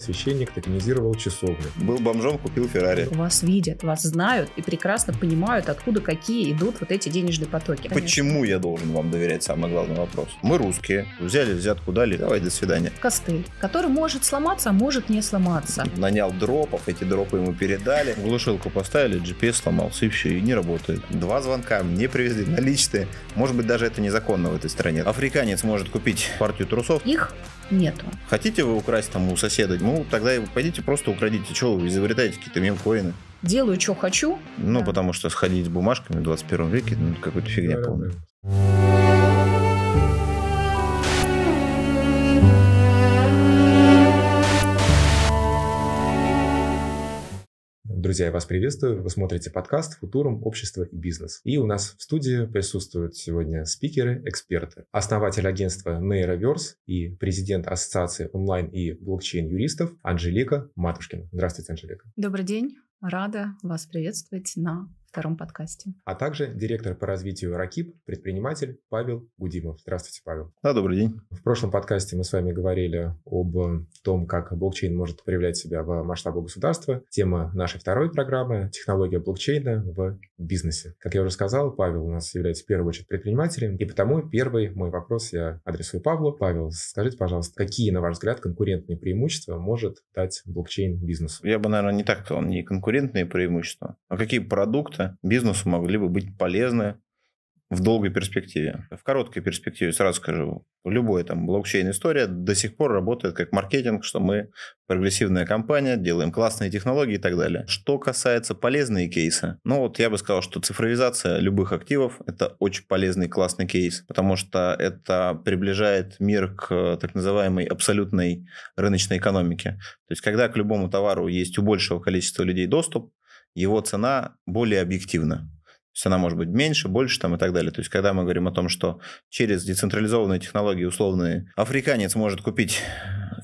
Священник токенизировал часовню. Был бомжом, купил Феррари. Вас видят, вас знают и прекрасно понимают, откуда какие идут вот эти денежные потоки. Конечно. Почему я должен вам доверять, самый главный вопрос. Мы русские, взяли взятку, дали, давай, до свидания. Костыль, который может сломаться, а может не сломаться. Нанял дропов, эти дропы ему передали. Глушилку поставили, GPS сломался и все, и не работает. Два звонка, мне привезли наличные. Может быть, даже это незаконно в этой стране. Африканец может купить партию трусов. Их нету. Хотите вы украсть там у соседа? Ну, тогда пойдите просто украдите. Чего вы изобретаете какие-то мемкоины? Делаю, что хочу. Ну, да. потому что сходить с бумажками в 21 веке ну, какая-то фигня да, полная. Да. Друзья, я вас приветствую. Вы смотрите подкаст «Футурум. Общество и бизнес». И у нас в студии присутствуют сегодня спикеры, эксперты. Основатель агентства Нейроверс и президент Ассоциации онлайн и блокчейн-юристов Анжелика Матушкина. Здравствуйте, Анжелика. Добрый день. Рада вас приветствовать на втором подкасте. А также директор по развитию РАКИП, предприниматель Павел Гудимов. Здравствуйте, Павел. Да, добрый день. В прошлом подкасте мы с вами говорили об том, как блокчейн может проявлять себя в масштабах государства. Тема нашей второй программы – технология блокчейна в бизнесе. Как я уже сказал, Павел у нас является в первую очередь предпринимателем, и потому первый мой вопрос я адресую Павлу. Павел, скажите, пожалуйста, какие, на ваш взгляд, конкурентные преимущества может дать блокчейн бизнесу? Я бы, наверное, не так то он не конкурентные преимущества, а какие продукты бизнесу могли бы быть полезны в долгой перспективе. В короткой перспективе, сразу скажу, любая там блокчейн-история до сих пор работает как маркетинг, что мы прогрессивная компания, делаем классные технологии и так далее. Что касается полезные кейсы, ну вот я бы сказал, что цифровизация любых активов – это очень полезный классный кейс, потому что это приближает мир к э, так называемой абсолютной рыночной экономике. То есть когда к любому товару есть у большего количества людей доступ, его цена более объективна. То есть она может быть меньше, больше там и так далее. То есть когда мы говорим о том, что через децентрализованные технологии условные африканец может купить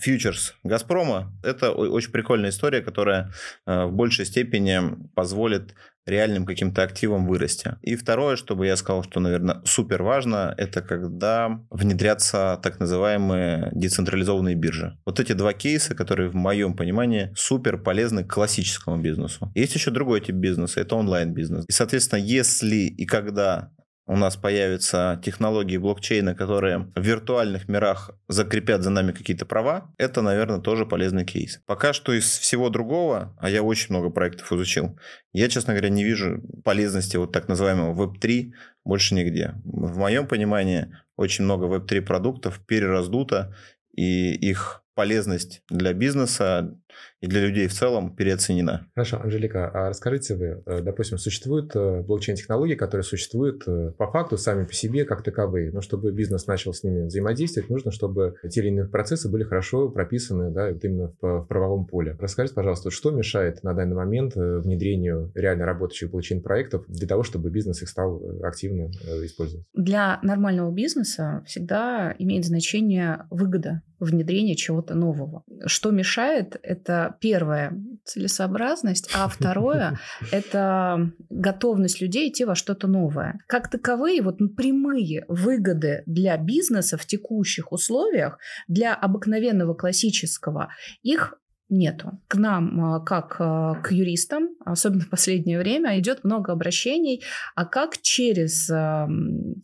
фьючерс «Газпрома», это очень прикольная история, которая э, в большей степени позволит реальным каким-то активом вырасти. И второе, чтобы я сказал, что, наверное, супер важно, это когда внедрятся так называемые децентрализованные биржи. Вот эти два кейса, которые в моем понимании супер полезны классическому бизнесу. Есть еще другой тип бизнеса, это онлайн-бизнес. И, соответственно, если и когда у нас появятся технологии блокчейна, которые в виртуальных мирах закрепят за нами какие-то права, это, наверное, тоже полезный кейс. Пока что из всего другого, а я очень много проектов изучил, я, честно говоря, не вижу полезности вот так называемого Web3 больше нигде. В моем понимании очень много Web3 продуктов перераздуто, и их полезность для бизнеса, и для людей в целом переоценена. Хорошо, Анжелика, а расскажите вы, э, допустим, существуют э, блокчейн-технологии, которые существуют э, по факту сами по себе как таковые, но чтобы бизнес начал с ними взаимодействовать, нужно, чтобы те или иные процессы были хорошо прописаны да, вот именно в, в правовом поле. Расскажите, пожалуйста, что мешает на данный момент внедрению реально работающих блокчейн-проектов для того, чтобы бизнес их стал активно использовать? Для нормального бизнеса всегда имеет значение выгода внедрения чего-то нового. Что мешает, это это первое целесообразность, а второе это готовность людей идти во что-то новое. Как таковые вот ну, прямые выгоды для бизнеса в текущих условиях, для обыкновенного классического, их нету. К нам, а, как а, к юристам, особенно в последнее время, идет много обращений, а как через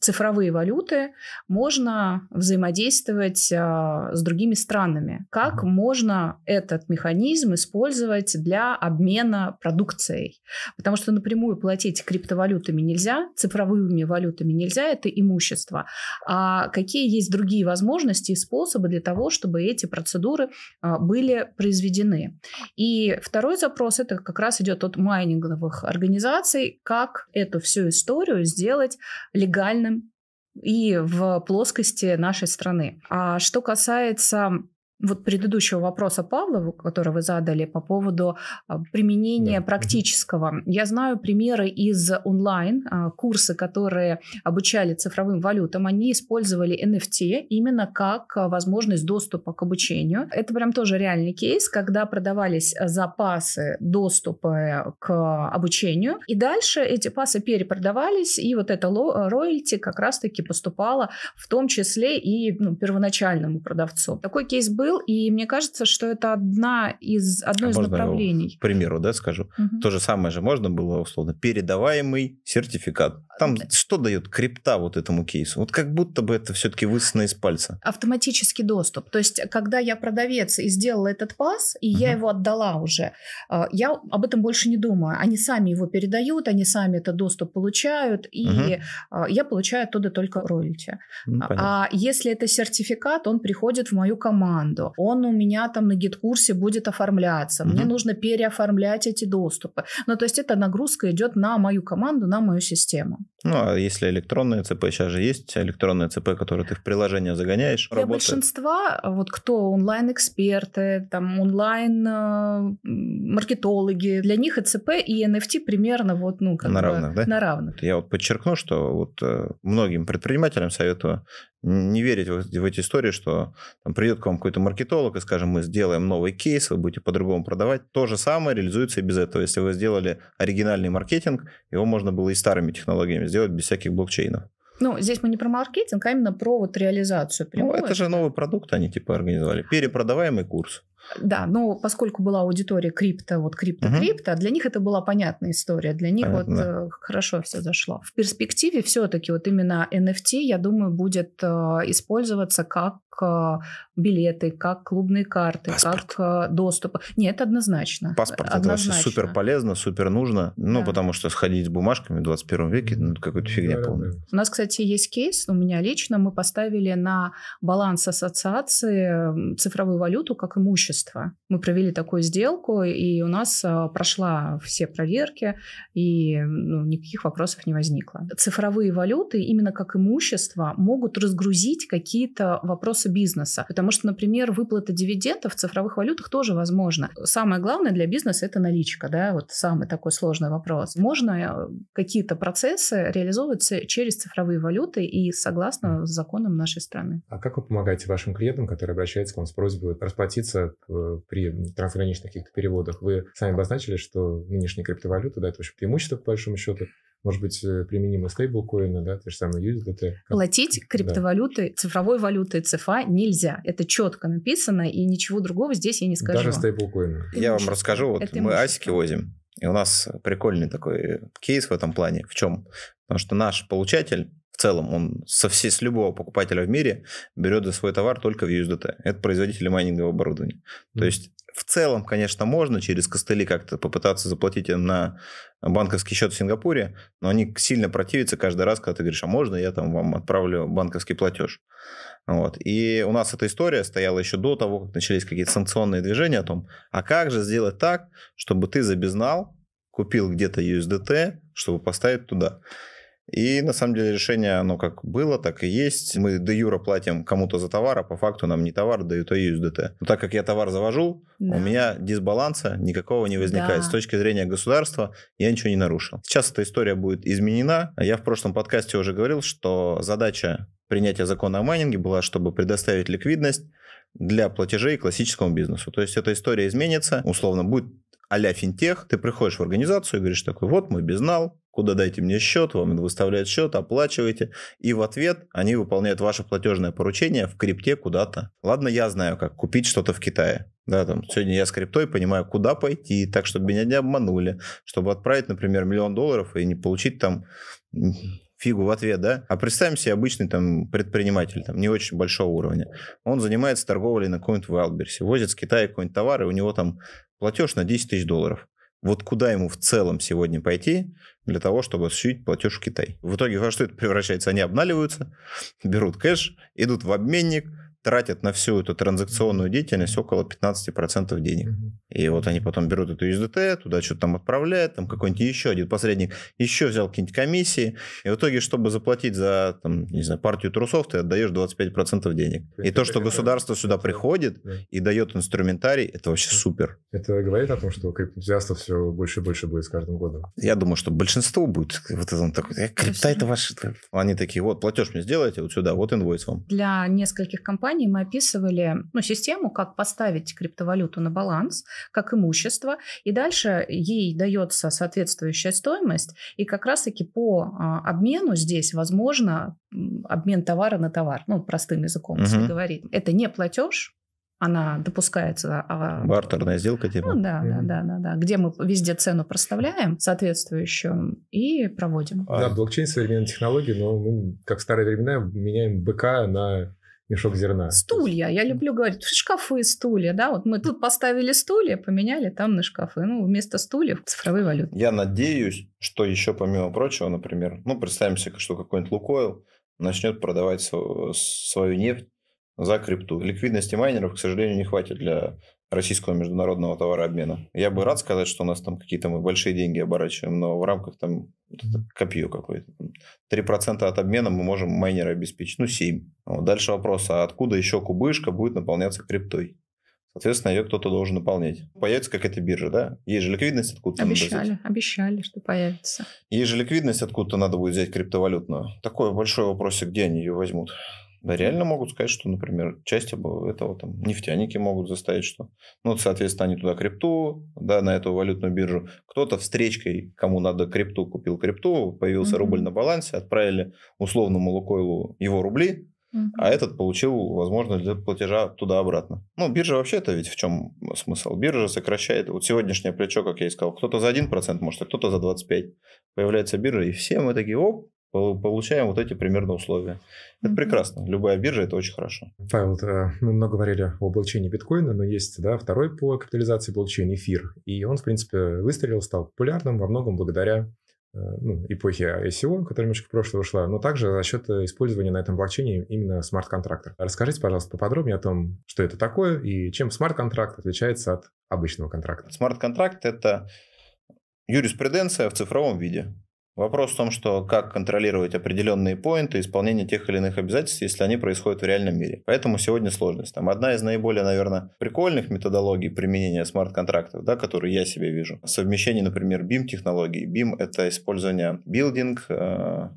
цифровые валюты можно взаимодействовать а, с другими странами, как можно этот механизм использовать для обмена продукцией. Потому что напрямую платить криптовалютами нельзя, цифровыми валютами нельзя, это имущество. А какие есть другие возможности и способы для того, чтобы эти процедуры были произведены учреждены. И второй запрос это как раз идет от майнинговых организаций, как эту всю историю сделать легальным и в плоскости нашей страны. А что касается вот предыдущего вопроса Павла, который вы задали по поводу а, применения да. практического. Я знаю примеры из онлайн а, курсы, которые обучали цифровым валютам. Они использовали NFT именно как а, возможность доступа к обучению. Это прям тоже реальный кейс, когда продавались запасы доступа э, к обучению. И дальше эти пасы перепродавались, и вот эта э, роялти как раз-таки поступала в том числе и ну, первоначальному продавцу. Такой кейс был был, и мне кажется, что это одна из, одно а из можно направлений. К примеру, да, скажу. Угу. То же самое же можно было, условно, передаваемый сертификат. Там да. что дает крипта вот этому кейсу? Вот как будто бы это все-таки высосано из пальца. Автоматический доступ. То есть, когда я продавец и сделала этот пас, и угу. я его отдала уже, э, я об этом больше не думаю. Они сами его передают, они сами этот доступ получают, и угу. я получаю оттуда только роялти. Ну, а если это сертификат, он приходит в мою команду команду, он у меня там на гид-курсе будет оформляться, угу. мне нужно переоформлять эти доступы. Ну, то есть эта нагрузка идет на мою команду, на мою систему. Ну, а если электронные ЦП, сейчас же есть электронные ЦП, которые ты в приложение загоняешь, Для работает. большинства, вот кто онлайн-эксперты, там онлайн-маркетологи, э, для них и ЦП, и NFT примерно вот, ну, как на бы, равных, да? На равных. Я вот подчеркну, что вот э, многим предпринимателям советую не верить в, в эти истории, что там, придет к вам какой-то маркетолог и скажем, мы сделаем новый кейс, вы будете по-другому продавать. То же самое реализуется и без этого. Если вы сделали оригинальный маркетинг, его можно было и старыми технологиями сделать без всяких блокчейнов. Ну, здесь мы не про маркетинг, а именно про вот реализацию. Прямого. Ну, это же новый продукт они типа организовали. Перепродаваемый курс. Да, но поскольку была аудитория крипто, вот крипто-крипто, угу. для них это была понятная история. Для них Понятно. вот э, хорошо все зашло. В перспективе все-таки вот именно NFT, я думаю, будет э, использоваться как э, билеты, как клубные карты, Паспорт. как э, доступ. Нет, однозначно. Паспорт однозначно. это вообще супер полезно, супер нужно. Ну, да. потому что сходить с бумажками в 21 веке, ну, какой-то фигня да, полная. Да. У нас, кстати, есть кейс, у меня лично, мы поставили на баланс ассоциации цифровую валюту как имущество имущества. Мы провели такую сделку, и у нас а, прошла все проверки, и ну, никаких вопросов не возникло. Цифровые валюты, именно как имущество, могут разгрузить какие-то вопросы бизнеса, потому что, например, выплата дивидендов в цифровых валютах тоже возможно. Самое главное для бизнеса – это наличка, да, вот самый такой сложный вопрос. Можно какие-то процессы реализовывать через цифровые валюты и согласно законам нашей страны. А как вы помогаете вашим клиентам, которые обращаются к вам с просьбой расплатиться Э, при трансграничных каких-то переводах. Вы сами обозначили, что нынешние криптовалюты, да, это очень преимущество, по большому счету, может быть, э, применимы стейблкоины, да, то же самое USDT. Платить криптовалютой, да. цифровой валютой ЦФА нельзя. Это четко написано, и ничего другого здесь я не скажу. Даже стейблкоины. Я вам расскажу, вот это мы асики возим, и у нас прикольный такой кейс в этом плане. В чем? Потому что наш получатель в целом, он со все, с любого покупателя в мире берет за свой товар только в USDT. Это производители майнингового оборудования. mm То есть в целом, конечно, можно через костыли как-то попытаться заплатить им на банковский счет в Сингапуре, но они сильно противятся каждый раз, когда ты говоришь, а можно я там вам отправлю банковский платеж? Вот. И у нас эта история стояла еще до того, как начались какие-то санкционные движения о том, а как же сделать так, чтобы ты забезнал, купил где-то USDT, чтобы поставить туда. И на самом деле решение, оно как было, так и есть. Мы до юра платим кому-то за товар, а по факту нам не товар дают, а USDT. Но так как я товар завожу, да. у меня дисбаланса никакого не возникает. Да. С точки зрения государства я ничего не нарушил. Сейчас эта история будет изменена. Я в прошлом подкасте уже говорил, что задача принятия закона о майнинге была, чтобы предоставить ликвидность для платежей классическому бизнесу. То есть эта история изменится, условно, будет а-ля финтех, ты приходишь в организацию и говоришь такой, вот мой безнал, куда дайте мне счет, вам выставляют счет, оплачиваете, и в ответ они выполняют ваше платежное поручение в крипте куда-то. Ладно, я знаю, как купить что-то в Китае. Да, там, сегодня я с криптой понимаю, куда пойти, так, чтобы меня не обманули, чтобы отправить, например, миллион долларов и не получить там фигу в ответ, да? А представим себе обычный там предприниматель, там, не очень большого уровня. Он занимается торговлей на каком-нибудь Вайлдберсе, возит с Китая какой-нибудь товар, и у него там платеж на 10 тысяч долларов. Вот куда ему в целом сегодня пойти для того, чтобы осуществить платеж в Китай? В итоге во что это превращается? Они обналиваются, берут кэш, идут в обменник – тратят на всю эту транзакционную деятельность около 15% денег. И вот они потом берут эту USDT, туда что-то там отправляют, там какой-нибудь еще один посредник еще взял какие-нибудь комиссии. И в итоге, чтобы заплатить за, там, не знаю, партию трусов, ты отдаешь 25% денег. и то, что государство сюда приходит и дает инструментарий, это вообще супер. Это говорит о том, что криптоэнтузиастов все больше и больше будет с каждым годом. Я думаю, что большинство будет вот это такой, э, крипта это ваше. Они такие, вот платеж мне сделайте вот сюда, вот инвойс вам. Для нескольких компаний компании мы описывали ну, систему, как поставить криптовалюту на баланс, как имущество, и дальше ей дается соответствующая стоимость, и как раз-таки по а, обмену здесь возможно обмен товара на товар, ну, простым языком, угу. если говорить. Это не платеж, она допускается... А, а, Бартерная сделка типа? Ну, да, mm да, да, да, да. Где мы везде цену проставляем соответствующую и проводим. Да, блокчейн современная технология, но мы, как в старые времена, меняем БК на мешок зерна. Стулья. Я люблю говорить, шкафы, стулья, да, вот мы тут поставили стулья, поменяли там на шкафы, ну, вместо стульев цифровые валюты. Я надеюсь, что еще помимо прочего, например, ну, представим себе, что какой-нибудь Лукойл начнет продавать свою нефть за крипту. Ликвидности майнеров, к сожалению, не хватит для российского международного товарообмена. Я бы рад сказать, что у нас там какие-то мы большие деньги оборачиваем, но в рамках там вот копье какое-то. 3% от обмена мы можем майнеры обеспечить, ну 7. Вот. Дальше вопрос, а откуда еще кубышка будет наполняться криптой? Соответственно, ее кто-то должен наполнять. Появится какая-то биржа, да? Есть же ликвидность откуда-то Обещали, надо обещали, что появится. Есть же ликвидность откуда-то надо будет взять криптовалютную. Такой большой вопрос, где они ее возьмут реально могут сказать, что, например, часть этого там нефтяники могут заставить, что, ну, соответственно, они туда крипту, да, на эту валютную биржу. Кто-то встречкой, кому надо крипту, купил крипту, появился mm-hmm. рубль на балансе, отправили условному Лукойлу его рубли, mm-hmm. а этот получил возможность для платежа туда-обратно. Ну, биржа вообще-то ведь в чем смысл? Биржа сокращает, вот сегодняшнее плечо, как я и сказал, кто-то за 1% может, а кто-то за 25%. Появляется биржа, и все мы такие, оп, получаем вот эти примерно условия. Это mm-hmm. прекрасно. Любая биржа это очень хорошо. Павел, вот, э, мы много говорили о блокчейне биткоина, но есть да, второй по капитализации блокчейн эфир. И он, в принципе, выстрелил, стал популярным во многом благодаря э, ну, эпохи ICO, которая немножко в прошлое ушла, но также за счет э, использования на этом блокчейне именно смарт-контрактов. Расскажите, пожалуйста, поподробнее о том, что это такое и чем смарт-контракт отличается от обычного контракта. Смарт-контракт — это юриспруденция в цифровом виде. Вопрос в том, что как контролировать определенные поинты исполнения тех или иных обязательств, если они происходят в реальном мире. Поэтому сегодня сложность. Там одна из наиболее, наверное, прикольных методологий применения смарт-контрактов, да, которые я себе вижу. Совмещение, например, BIM-технологий. BIM — это использование building, э,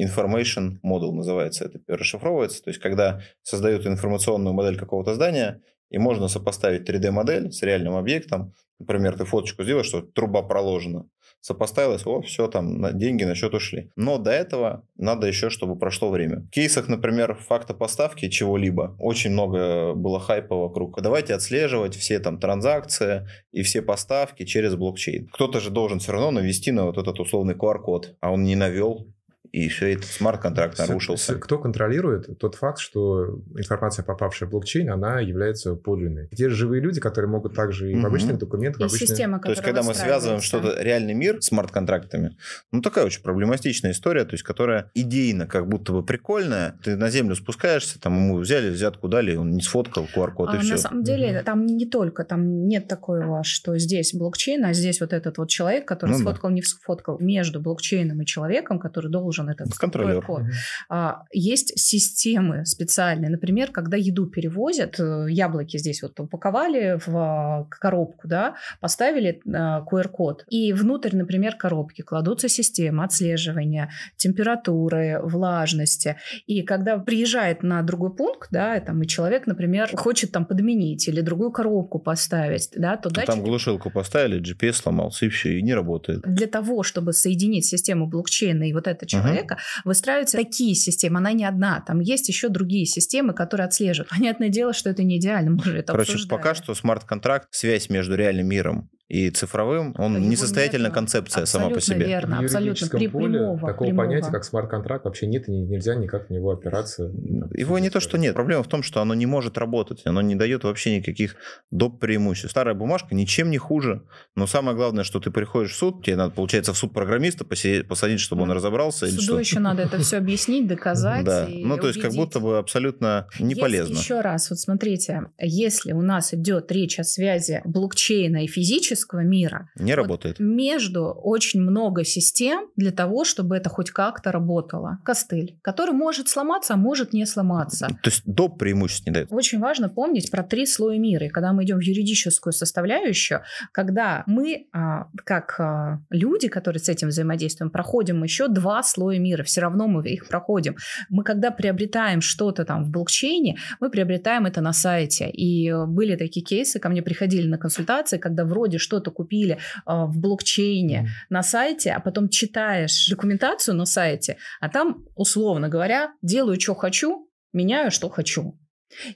Information Model называется, это расшифровывается. То есть, когда создают информационную модель какого-то здания, и можно сопоставить 3D-модель с реальным объектом. Например, ты фоточку сделаешь, что труба проложена сопоставилось, о, все, там деньги на счет ушли. Но до этого надо еще, чтобы прошло время. В кейсах, например, факта поставки чего-либо очень много было хайпа вокруг. Давайте отслеживать все там транзакции и все поставки через блокчейн. Кто-то же должен все равно навести на вот этот условный QR-код, а он не навел, и еще этот смарт-контракт нарушился. Кто контролирует тот факт, что информация, попавшая в блокчейн, она является подлинной? Где же живые люди, которые могут также и в обычных документах... И обычные... система, То есть, когда мы связываем что-то, реальный мир, смарт-контрактами, ну, такая очень проблематичная история, то есть, которая идейно как будто бы прикольная. Ты на землю спускаешься, там ему взяли взятку, дали, он не сфоткал QR-код а и на все. На самом деле, там не только, там нет такого, что здесь блокчейн, а здесь вот этот вот человек, который ну, сфоткал, да. не сфоткал, между блокчейном и человеком, который должен нужен этот контроллер. Код. А, есть системы специальные, например, когда еду перевозят, э, яблоки здесь вот упаковали в а, коробку, да, поставили а, QR-код, и внутрь, например, коробки кладутся системы отслеживания температуры, влажности, и когда приезжает на другой пункт, да, там, и человек, например, хочет там подменить или другую коробку поставить, да, то ну, датчики... Там глушилку поставили, GPS сломался, и все, и не работает. Для того, чтобы соединить систему блокчейна и вот это человек, человека, выстраиваются такие системы. Она не одна. Там есть еще другие системы, которые отслеживают. Понятное дело, что это не идеально. Мы же это Короче, обсуждали. пока что смарт-контракт, связь между реальным миром и цифровым, он Его несостоятельна нет, концепция сама по себе. Верно, абсолютно при поле прямого, такого прямого. понятия, как смарт-контракт, вообще нет, и нельзя никак в него опираться. Ну, его не то, что нет. Проблема в том, что оно не может работать, оно не дает вообще никаких доп. преимуществ. Старая бумажка ничем не хуже, но самое главное, что ты приходишь в суд, тебе надо, получается, в суд программиста посадить, чтобы он ну, разобрался. Суду что еще надо это все объяснить, доказать. Да, ну то есть как будто бы абсолютно не полезно. Еще раз, вот смотрите, если у нас идет речь о связи блокчейна и физического, физического мира не вот работает. Между очень много систем для того, чтобы это хоть как-то работало. Костыль, который может сломаться, а может не сломаться. То есть доп преимуществ не дает. Очень важно помнить про три слоя мира. И когда мы идем в юридическую составляющую, когда мы, а, как а, люди, которые с этим взаимодействуем, проходим еще два слоя мира, все равно мы их проходим. Мы когда приобретаем что-то там в блокчейне, мы приобретаем это на сайте. И э, были такие кейсы, ко мне приходили на консультации, когда вроде что-то купили а, в блокчейне на сайте, а потом читаешь документацию на сайте, а там, условно говоря, делаю, что хочу, меняю, что хочу.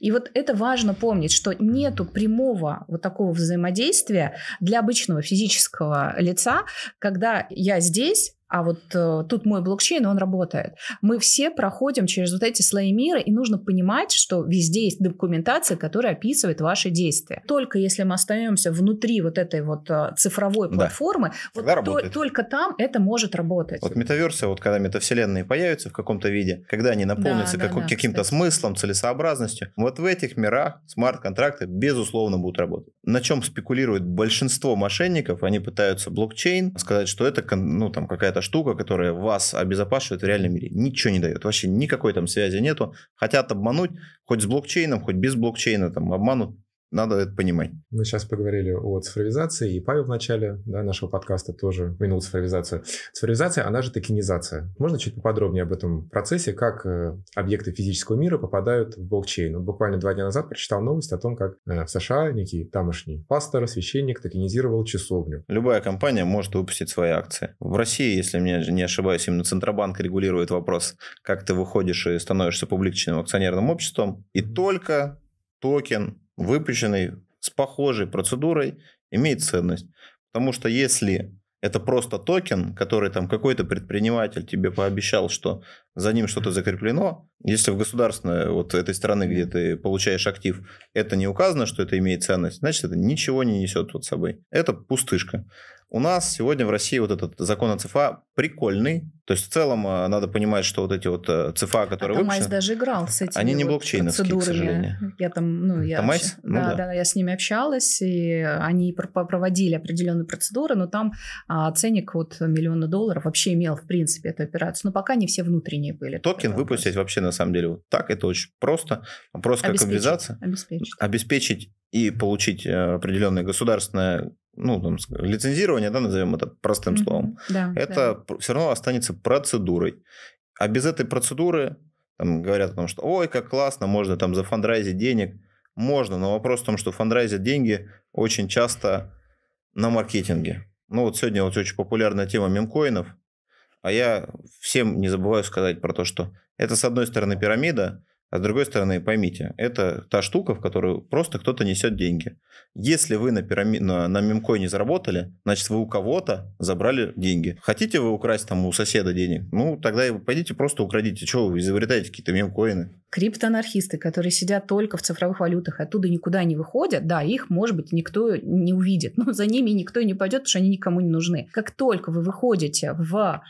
И вот это важно помнить, что нету прямого вот такого взаимодействия для обычного физического лица, когда я здесь, а вот э, тут мой блокчейн, он работает. Мы все проходим через вот эти слои мира, и нужно понимать, что везде есть документация, которая описывает ваши действия. Только если мы остаемся внутри вот этой вот э, цифровой платформы, да. вот то, только там это может работать. Вот метаверсы, вот когда метавселенные появятся в каком-то виде, когда они наполнятся да, да, как, да, каким-то кстати. смыслом, целесообразностью, вот в этих мирах смарт-контракты безусловно будут работать. На чем спекулирует большинство мошенников, они пытаются блокчейн сказать, что это ну, там какая-то какая-то штука, которая вас обезопасивает в реальном мире. Ничего не дает, вообще никакой там связи нету. Хотят обмануть, хоть с блокчейном, хоть без блокчейна, там обманут, надо это понимать. Мы сейчас поговорили о цифровизации, и Павел в начале да, нашего подкаста тоже вынул цифровизацию. Цифровизация, она же токенизация. Можно чуть поподробнее об этом процессе, как э, объекты физического мира попадают в блокчейн? Вот буквально два дня назад прочитал новость о том, как э, в США некий тамошний пастор, священник токенизировал часовню. Любая компания может выпустить свои акции. В России, если мне не ошибаюсь, именно Центробанк регулирует вопрос, как ты выходишь и становишься публичным акционерным обществом, и только токен выпущенный с похожей процедурой, имеет ценность. Потому что если это просто токен, который там какой-то предприниматель тебе пообещал, что за ним что-то закреплено. Если в государственной вот этой стороны где ты получаешь актив, это не указано, что это имеет ценность, значит, это ничего не несет под собой. Это пустышка. У нас сегодня в России вот этот закон о ЦФА прикольный. То есть в целом э, надо понимать, что вот эти вот э, ЦФА, которые а выпущены... даже играл с этими Они не вот блокчейновские, к сожалению. Я там, ну, я... Тамайс? Ну, да, да, да, я с ними общалась, и они проводили определенные процедуры, но там а, ценник вот миллиона долларов вообще имел, в принципе, эту операцию. Но пока не все внутренние были. Токен выпустить вообще, на самом деле, вот так, это очень просто. Вопрос как обязаться. Обеспечить. Обеспечить и получить э, определенное государственное ну, там, лицензирование, да, назовем это простым mm-hmm. словом, да, это да. все равно останется процедурой. А без этой процедуры там, говорят о том, что ой, как классно, можно там зафандрайзить денег. Можно, но вопрос в том, что фандрайзят деньги очень часто на маркетинге. Ну вот сегодня вот очень популярная тема мемкоинов, а я всем не забываю сказать про то, что это с одной стороны пирамида, а с другой стороны, поймите, это та штука, в которую просто кто-то несет деньги. Если вы на, пирами... на, на мемкоине заработали, значит, вы у кого-то забрали деньги. Хотите вы украсть там у соседа денег? Ну, тогда и пойдите просто украдите. Чего вы изобретаете какие-то мемкоины? Криптоанархисты, которые сидят только в цифровых валютах, оттуда никуда не выходят, да, их, может быть, никто не увидит, но за ними никто и не пойдет, потому что они никому не нужны. Как только вы выходите в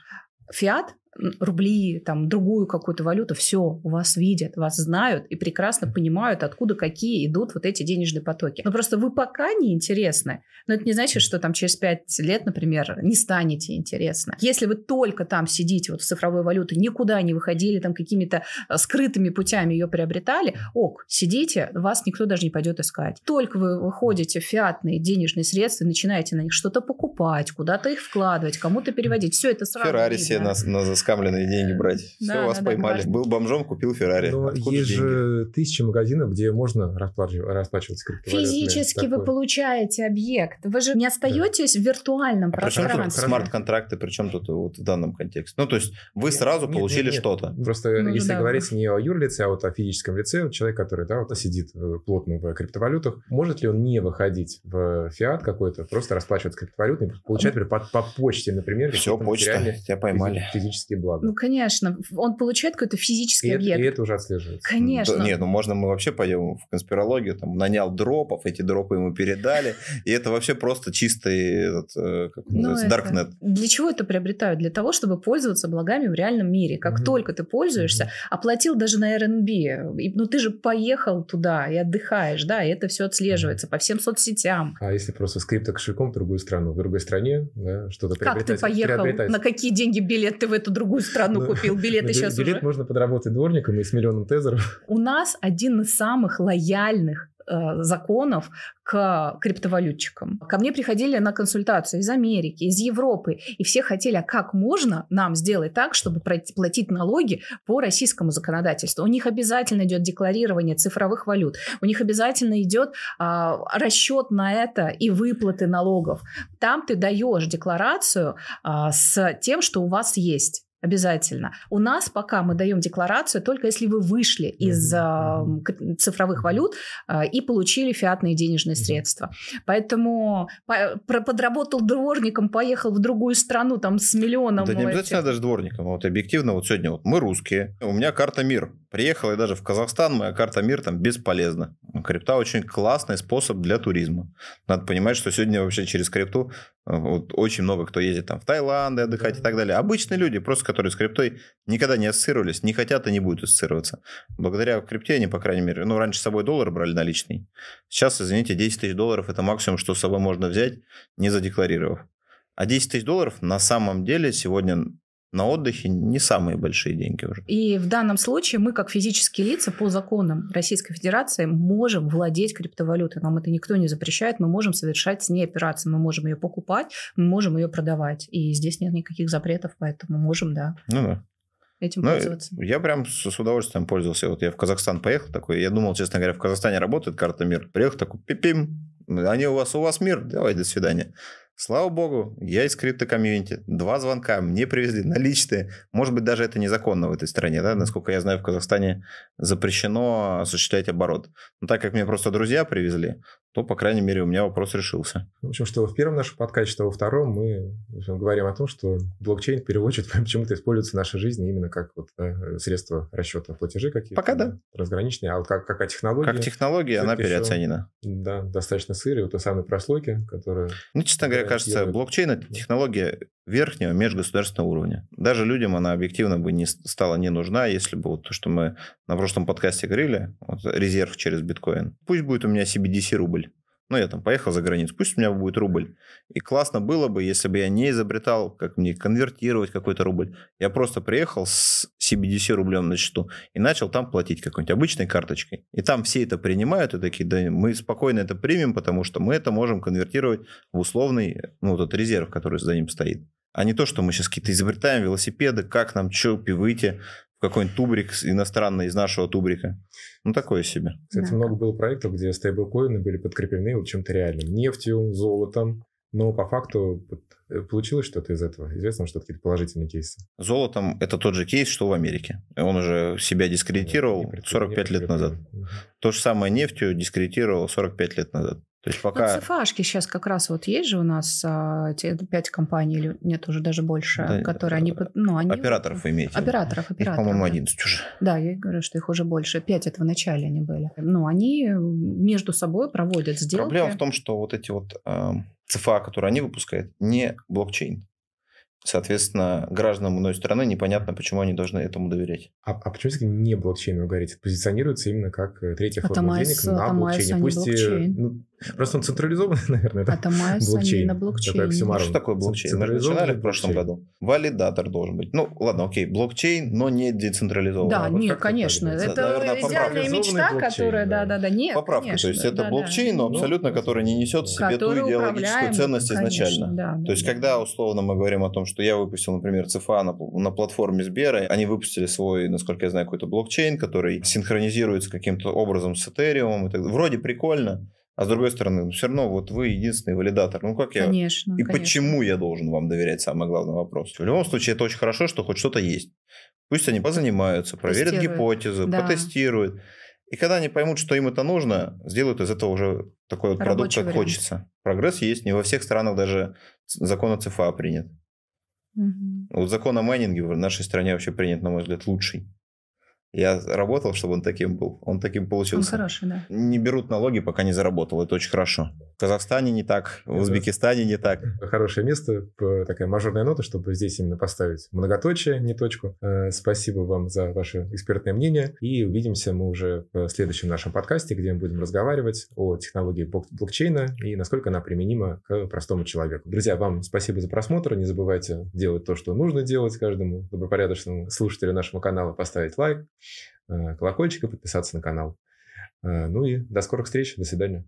фиат, рубли, там, другую какую-то валюту, все, вас видят, вас знают и прекрасно понимают, откуда какие идут вот эти денежные потоки. Но просто вы пока не интересны. Но это не значит, что там через 5 лет, например, не станете интересны. Если вы только там сидите, вот в цифровой валюте, никуда не выходили, там какими-то э, скрытыми путями ее приобретали, ок, сидите, вас никто даже не пойдет искать. Только вы выходите в фиатные денежные средства, начинаете на них что-то покупать, куда-то их вкладывать, кому-то переводить, все это сразу Феррари себе на, на скамленные деньги брать. Все, да, вас да, поймали. Был бомжом, купил Феррари. Но ну, есть деньги? же тысячи магазинов, где можно расплачиваться криптовалютами. Физически такое. вы получаете объект. Вы же не остаетесь да. в виртуальном а пространстве. смарт-контракты, причем тут вот в данном контексте? Ну, то есть вы сразу нет, получили нет, нет. что-то. Просто ну, если да. говорить не о юрлице, а вот о физическом лице, человек, который да, вот, сидит э, плотно в криптовалютах, может ли он не выходить в фиат какой-то, просто расплачиваться криптовалютами, получать например, по, по почте, например, все почта, тебя поймали. Физ, физические блага. Ну, конечно. Он получает какой-то физический и объект. Это, и это уже отслеживается. Конечно. Да, нет, ну можно мы вообще пойдем в конспирологию, там, нанял дропов, эти дропы ему передали, и это вообще просто чистый, этот, э, как ну, называется, даркнет. Для чего это приобретают? Для того, чтобы пользоваться благами в реальном мире. Как только ты пользуешься, оплатил даже на Airbnb, ну ты же поехал туда и отдыхаешь, да, и это все отслеживается по всем соцсетям. А если просто с криптокошельком в другую страну, в другой стране, да, что-то приобретать? Как ты поехал? На какие деньги билет ты в эту другую другую страну ну, купил билеты ну, и сейчас Билет можно подработать дворником и с миллионом тезеров. У нас один из самых лояльных э, законов к криптовалютчикам. Ко мне приходили на консультацию из Америки, из Европы, и все хотели, а как можно нам сделать так, чтобы платить налоги по российскому законодательству. У них обязательно идет декларирование цифровых валют, у них обязательно идет а, расчет на это и выплаты налогов. Там ты даешь декларацию а, с тем, что у вас есть. Обязательно. У нас пока мы даем декларацию только если вы вышли из э, цифровых валют э, и получили фиатные денежные средства. Поэтому по, подработал дворником, поехал в другую страну там с миллионом. Да не обязательно этих. даже дворником. А вот объективно вот сегодня вот мы русские. У меня карта МИР. Приехал я даже в Казахстан, моя карта МИР там бесполезна. Крипта очень классный способ для туризма. Надо понимать, что сегодня вообще через крипту вот очень много кто ездит там в Таиланд и отдыхать и так далее. Обычные люди, просто которые с криптой никогда не ассоциировались, не хотят и не будут ассоциироваться. Благодаря крипте они, по крайней мере, ну, раньше с собой доллар брали наличный. Сейчас, извините, 10 тысяч долларов – это максимум, что с собой можно взять, не задекларировав. А 10 тысяч долларов на самом деле сегодня на отдыхе не самые большие деньги уже. И в данном случае мы, как физические лица, по законам Российской Федерации можем владеть криптовалютой. Нам это никто не запрещает. Мы можем совершать с ней операции. Мы можем ее покупать, мы можем ее продавать. И здесь нет никаких запретов, поэтому можем, да. Ну да. Этим ну, пользоваться. Я прям с, с удовольствием пользовался. Вот я в Казахстан поехал такой. Я думал, честно говоря, в Казахстане работает карта МИР. Приехал такой, пипим. Они у вас, у вас МИР. Давай, до свидания. Слава богу, я из крипто-комьюнити. Два звонка, мне привезли наличные. Может быть, даже это незаконно в этой стране, да? Насколько я знаю, в Казахстане запрещено осуществлять оборот. Но так как мне просто друзья привезли, то, по крайней мере, у меня вопрос решился. В общем, что в первом нашем подкасте, что во втором, мы общем, говорим о том, что блокчейн, переводчик, почему-то используется в нашей жизни именно как вот э, средство расчета платежей какие-то. Пока да. Разграничные, а вот как, как технология. Как технология, она переоценена. Еще, да, достаточно сырой, вот той самой прослойки, которые. Ну, честно говоря, кажется, блокчейн — это технология верхнего межгосударственного уровня. Даже людям она объективно бы не стала не нужна, если бы вот то, что мы на прошлом подкасте говорили, вот резерв через биткоин. Пусть будет у меня CBDC рубль. Ну, я там поехал за границу, пусть у меня будет рубль. И классно было бы, если бы я не изобретал, как мне конвертировать какой-то рубль. Я просто приехал с CBDC рублем на счету и начал там платить какой-нибудь обычной карточкой. И там все это принимают и такие, да мы спокойно это примем, потому что мы это можем конвертировать в условный, ну, вот этот резерв, который за ним стоит а не то, что мы сейчас какие-то изобретаем велосипеды, как нам, что, пивыте в какой-нибудь тубрик иностранный из нашего тубрика. Ну, такое себе. Кстати, да. много было проектов, где стейблкоины были подкреплены вот чем-то реальным. Нефтью, золотом, но по факту э, получилось что-то из этого? Известно, что какие-то положительные кейсы? Золотом это тот же кейс, что в Америке. Он уже себя дискредитировал 45 лет назад. То же самое нефтью дискредитировал 45 лет назад. То есть ну, пока... Ну, ЦФАшки сейчас как раз вот есть же у нас а, те пять компаний, или нет, уже даже больше, да, которые они, ну, они... Операторов имеете. Операторов, операторов. Их, по-моему, 11 уже. Да, я говорю, что их уже больше. Пять это в начале они были. Но ну, они между собой проводят сделки. Проблема в том, что вот эти вот э, а, ЦФА, которые они выпускают, не блокчейн. Соответственно, гражданам иной страны непонятно, почему они должны этому доверять. А, а почему все-таки не блокчейн, вы говорите? Позиционируется именно как э, третья форма денег на а блокчейне. Пусть э, блокчейн. И, ну, Просто он централизованный, наверное, да? Атомаются блокчейн. они на блокчейне. Это ну, а что такое блокчейн? Мы начинали в прошлом году. Валидатор должен быть. Ну, ладно, окей, блокчейн, но не децентрализованный. Да, а вот нет, конечно. Это, это наверное, идеальная мечта, которая, да-да-да, нет, Поправка, конечно, то есть это да, блокчейн, да, но абсолютно, ну, который не несет в себе ту идеологическую ценность конечно, изначально. Да, да, то есть да. когда, условно, мы говорим о том, что я выпустил, например, ЦФА на, на платформе Сбера, они выпустили свой, насколько я знаю, какой-то блокчейн, который синхронизируется каким-то образом с Ethereum. Вроде прикольно, а с другой стороны, ну, все равно вот вы единственный валидатор. Ну как я... Конечно. И конечно. почему я должен вам доверять, самый главный вопрос. В любом случае, это очень хорошо, что хоть что-то есть. Пусть они позанимаются, проверят гипотезу, гипотезы, да. потестируют. И когда они поймут, что им это нужно, сделают из этого уже такой вот продукт, как вариант. хочется. Прогресс есть, не во всех странах даже закон о ЦФА принят. Угу. Вот закон о майнинге в нашей стране вообще принят, на мой взгляд, лучший. Я работал, чтобы он таким был. Он таким получился. Он хороший, да. Не берут налоги, пока не заработал. Это очень хорошо. В Казахстане не так, в Узбекистане не так. Хорошее место, такая мажорная нота, чтобы здесь именно поставить многоточие, не точку. Э, спасибо вам за ваше экспертное мнение. И увидимся мы уже в следующем нашем подкасте, где мы будем разговаривать о технологии блокчейна и насколько она применима к простому человеку. Друзья, вам спасибо за просмотр. Не забывайте делать то, что нужно делать каждому добропорядочному слушателю нашего канала, поставить лайк, Э, колокольчика, подписаться на канал. Э, ну и до скорых встреч, до свидания.